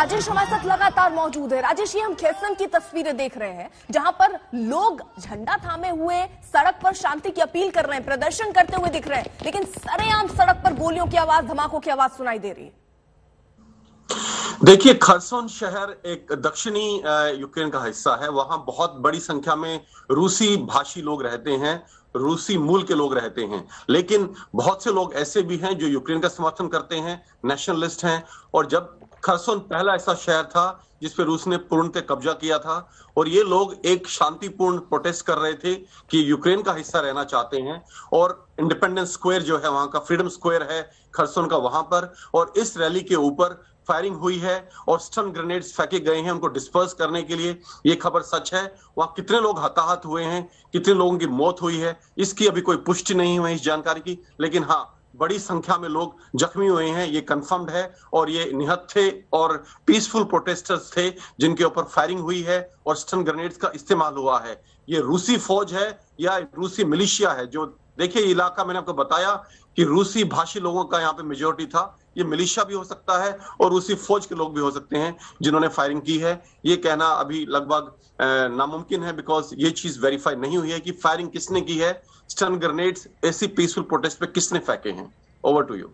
राजेश हमारे साथ लगातार मौजूद है राजेश ये हम खेसन की तस्वीरें देख रहे हैं जहां पर लोग झंडा थामे हुए सड़क पर शांति की अपील कर रहे हैं प्रदर्शन करते हुए दिख रहे हैं लेकिन सरेआम सड़क पर गोलियों की आवाज धमाकों की आवाज सुनाई दे रही है देखिए खरसोन शहर एक दक्षिणी यूक्रेन का हिस्सा है वहां बहुत बड़ी संख्या में रूसी भाषी लोग रहते हैं रूसी मूल के लोग रहते हैं लेकिन बहुत से लोग ऐसे भी हैं जो यूक्रेन का समर्थन करते हैं नेशनलिस्ट हैं और जब खरसोन पहला ऐसा शहर था जिस पर रूस ने पूर्णतः कब्जा किया था और ये लोग एक शांतिपूर्ण प्रोटेस्ट कर रहे थे कि यूक्रेन का हिस्सा रहना चाहते हैं और इंडिपेंडेंस स्क्वायर जो है वहां का फ्रीडम स्क्वायर है खरसोन का वहां पर और इस रैली के ऊपर फायरिंग हुई है और स्टन ग्रेनेड्स फेंके गए हैं उनको डिस्पर्स करने के लिए ये खबर सच है वहां कितने लोग हताहत हुए हैं कितने लोगों की मौत हुई है इसकी अभी कोई पुष्टि नहीं हुई इस जानकारी की लेकिन हाँ बड़ी संख्या में लोग जख्मी हुए हैं ये कंफर्म्ड है और ये निहत थे और पीसफुल प्रोटेस्टर्स थे जिनके ऊपर फायरिंग हुई है और स्टन ग्रेनेड्स का इस्तेमाल हुआ है ये रूसी फौज है या रूसी मिलिशिया है जो देखिए इलाका मैंने आपको बताया कि रूसी भाषी लोगों का यहाँ पे मेजोरिटी था ये मिलिशिया भी हो सकता है और रूसी फौज के लोग भी हो सकते हैं जिन्होंने फायरिंग की है ये कहना अभी लगभग नामुमकिन है बिकॉज ये चीज वेरीफाई नहीं हुई है कि फायरिंग किसने की है स्टन ग्रेनेड्स ऐसी पीसफुल प्रोटेस्ट पे किसने फेंके हैं ओवर टू यू